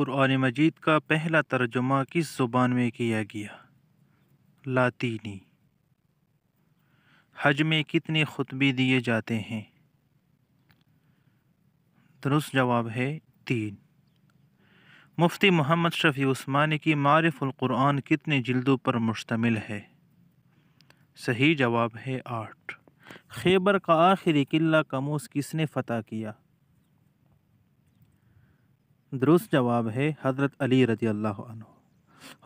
कुरान मजीद का पहला तर्जुमा किस ज़ुबान में किया गया लातीनी हज में कितने खुतबे दिए जाते हैं दुरुस्त जवाब है तीन मुफ्ती मोहम्मद शफ़ी उस्मानी की मारफ़ुल्क़ुरान कितने जल्दों पर मुश्तमिल है सही जवाब है आठ खैबर का आखिरी किला कमोस किसने फ़तह किया दुरुस्त जवाब है हज़रत अली रजी अल्लाह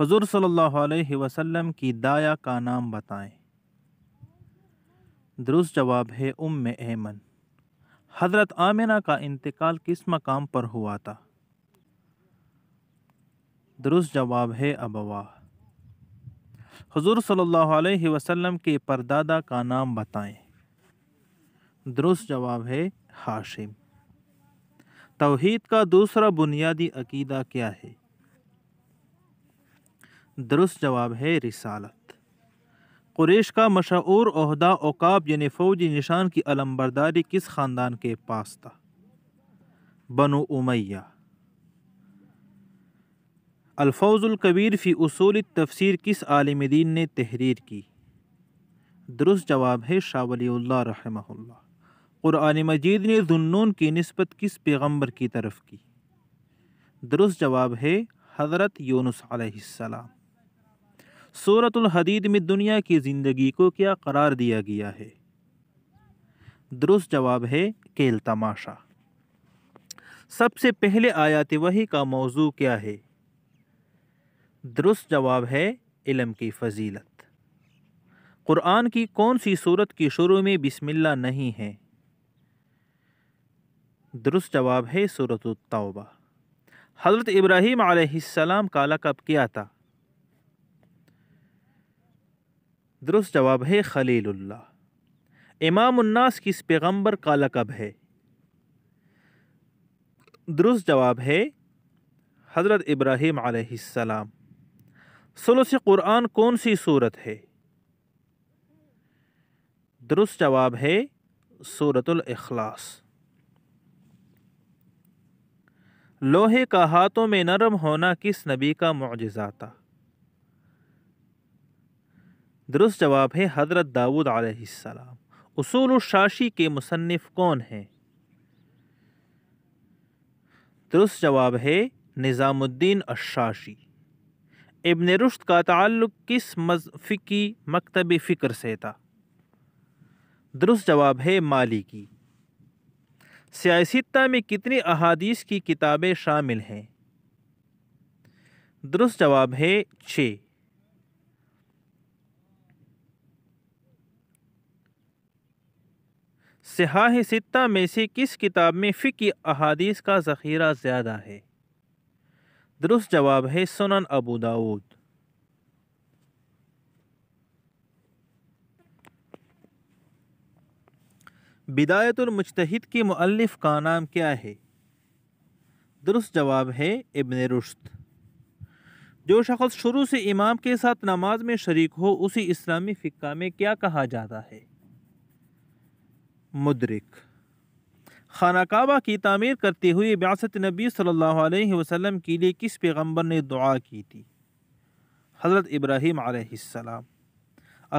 हजूर सल्लल्लाहु अलैहि वसल्लम की दाया का नाम बताएं दुरुस्त जवाब है उम एमन हज़रत आमिना का इंतकाल किस मकाम पर हुआ था दुरुस्त जवाब है अबवा हजूर सल्लल्लाहु अलैहि वसल्लम के परदादा का नाम बताएं दुरुस्त जवाब है हाशिम तोहद का दूसरा बुनियादी अकीदा क्या है दुरुस्त जवाब है रिसालत कुरेश का मशहूर अहदा औकाब यानी फ़ौजी निशान की अलमबरदारी किस ख़ानदान के पास था बनु उमैया अलफौजुल्कबीर फ़ी उसूल तफसीर किस आलम दीन ने तहरीर की दुरुस्त जवाब है शाह वली क़ुरान मजीद ने जुनून की नस्बत किस पैगम्बर की तरफ की दुरुस्त जवाब है हज़रत यूनुस आसमाम सूरतलहदीद में दुनिया की ज़िंदगी को क्या करार दिया गया है दुरुस्त जवाब है केल तमाशा सबसे पहले आयात वही का मौजू क्या है दुरुस्त जवाब है इलम की फजीलत क़ुरान की कौन सी सूरत की शुरू में बिस्मिल्लाह नहीं है दुरुस्त जवाब है सूरत तौबा हज़रत इब्राहीम आसमाम काला कब किया था दुरुस्त जवाब है खलील्ला इमामन्नास किस पैगम्बर काला कब है दुरुस्त जवाब है हज़रत इब्राहीम आसमाम सलस क़ुरान कौन सी सूरत है दुरुस्त जवाब है सूरतुल इखलास लोहे का हाथों में नरम होना किस नबी का मुआजा था दुरुस्त जवाब है हज़रत दाऊद आसमाम उसूल शाशी के मुसनफ़ कौन हैं दुरुस्त जवाब है निज़ामुद्दीन अशाशी इबन रुश्त का ताल्लुक़ किस मजफिकी मकतब फ़िक्र से था दुरुस्त जवाब है माली की सियासिता में कितनी अहादीस की किताबें शामिल हैं दुरुस्त जवाब है छ सिहाह सित्ता में से किस किताब में फ़िकी अहादीस का ज़ख़ीरा ज़्यादा है दुरुस्त जवाब है सुनन अबू दाऊद बिदायतुलमजतहद के मुल्फ़ का नाम क्या है दुरुस्त जवाब है इबन रुश्त जो शख्स शुरू से इमाम के साथ नमाज में शरीक हो उसी इस्लामी फ़िका में क्या कहा जाता है मुद्रिक खाना काबा की तामीर करते हुए ब्यासत नबी सल्लल्लाहु अलैहि वसल्लम के लिए किस पैगंबर ने दुआ की थी हज़रत इब्राहीम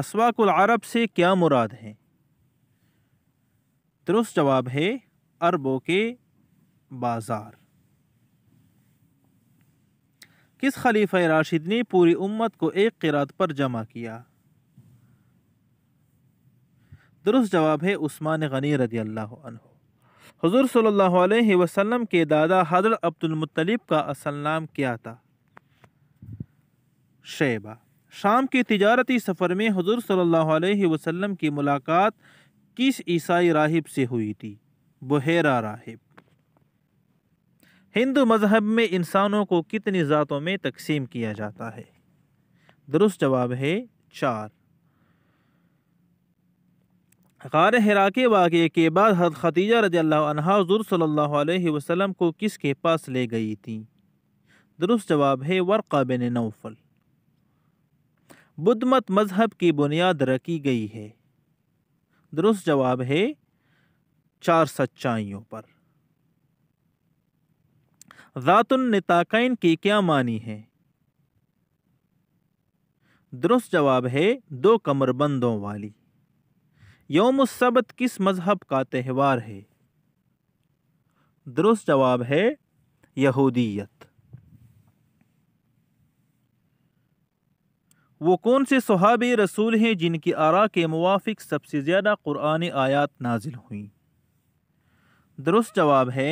आसवाकुल अरब से क्या मुराद हैं दुरुस्त जवाब है अरबों के बाज़ार किस खलीफा राशिद ने पूरी उम्मत को एक किरात पर जमा किया दुरुस्त जवाब है उस्मान गनी रदी अल्लाह हजूर सल्लल्लाहु अलैहि वसल्लम के दादा हजरत अब्दुलमतलब का असल नाम क्या था शेबा शाम के तिजारती सफ़र में हजूर सल्लल्लाहु अलैहि वसल्लम की मुलाकात किस ईसाई राहिब से हुई थी बहेरा राहिब हिंदू मज़हब में इंसानों को कितनी ज़ातों में तकसीम किया जाता है दुरुस्त जवाब है चार गार हरा के वाक़े के बाद हद खतीजा रजी अल्लाहजूर सल्ला को किसके पास ले गई थी दुरुस्त जवाब है वर्का बिन नौफल मत मज़हब की बुनियाद रखी गई है दुरुस्त जवाब है चार सच्चाइयों पर ज़ातुलनताकैन की क्या मानी है दुरुस्त जवाब है दो कमरबंदों वाली यौम सबत किस मज़हब का त्यौहार है दुरुस्त जवाब है यहूदियत वो कौन से सहाब रसूल हैं जिनकी आरा के मुआफ़िक सबसे ज़्यादा क़ुरान आयात नाजिल हुई दुरुस्त जवाब है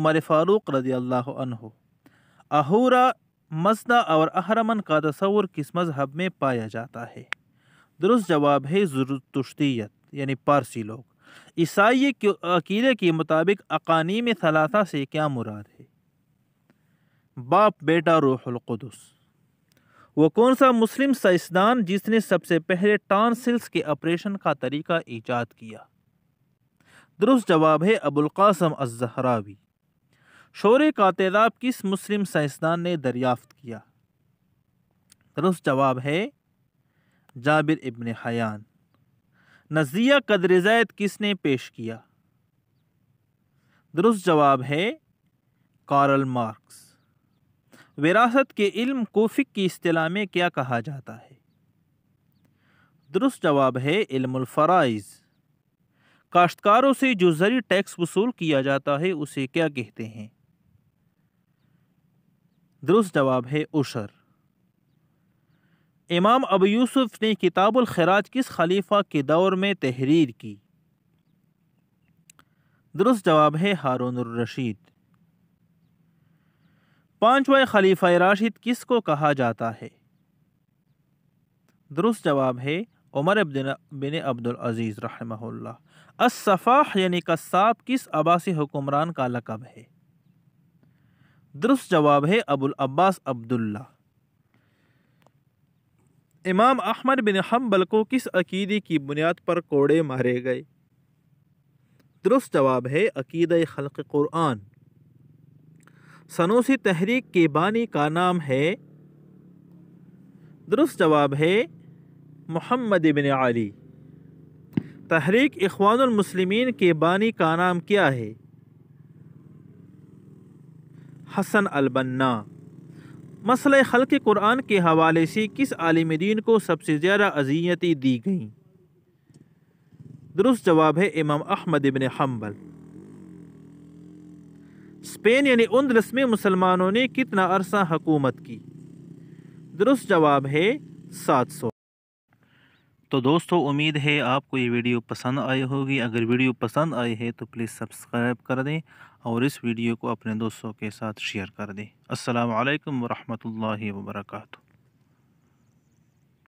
उमर फ़ारूक रज़ी अल्लाह अहूरा मसदा और अहरमन का तस्वुर किस मज़हब में पाया जाता है दुरुस्त जवाब है जुरुतुश्तियत यानी पारसी लोग ईसाई के अकीदे के मुताबिक अकानी में सलासा से क्या मुराद है बाप बेटा रूहुल वो कौन सा मुस्लिम साइंसदान जिसने सबसे पहले टॉन्सिल्स के ऑपरेशन का तरीका ईजाद किया दुरुस्त जवाब है कासम अजहरावी शोरे का तेजाब किस मुस्लिम साइंसदान ने दरियाफ्त किया दुरुस्त जवाब है जाबिर इबन हयान नज़रिया कदरजैद किसने पेश किया दुरुस्त जवाब है कार्ल मार्क्स विरासत के इल्म को फ़िक की अतला में क्या कहा जाता है दुरुस्त जवाब है इल्मफ़राइज़ काश्तकारों से जो ज़री टैक्स वसूल किया जाता है उसे क्या कहते हैं दुरुस्त जवाब है उशर इमाम अब यूसुफ ने किताबुल खराज किस खलीफा के दौर में तहरीर की दुरुस्त जवाब है हारून रशीद पांचवा खलीफा राशिद किस को कहा जाता है दुरुस्त जवाब है उमर बिन अब्दुल अजीज़ असफाह यानी कस्साब किस अबासी हुक्मरान का लकब है दुरुस्त जवाब है अबुल अब्बास अब्दुल्ला इमाम अहमद बिन हम्बल को किस अकीदे की बुनियाद पर कोड़े मारे गए दुरुस्त जवाब है अकीद खलक क़ुरान सनोसी तहरीक के बानी का नाम है दुरुस्त जवाब है मोहम्मद बिन अली तहरीक इखवानमसलिमिन के बानी का नाम क्या है हसन अलबन्ना मसल हल के कुरान के हवाले से किस आलिम दीन को सबसे ज़्यादा अजियतें दी गईं दुरुस्त जवाब है इमाम अहमद इबन हम्बल स्पेन यानी दस में मुसलमानों ने कितना अरसा हकूमत की दुरुस्त जवाब है सात सौ तो दोस्तों उम्मीद है आपको ये वीडियो पसंद आई होगी अगर वीडियो पसंद आई है तो प्लीज़ सब्सक्राइब कर दें और इस वीडियो को अपने दोस्तों के साथ शेयर कर दें असल वरहमल वर्का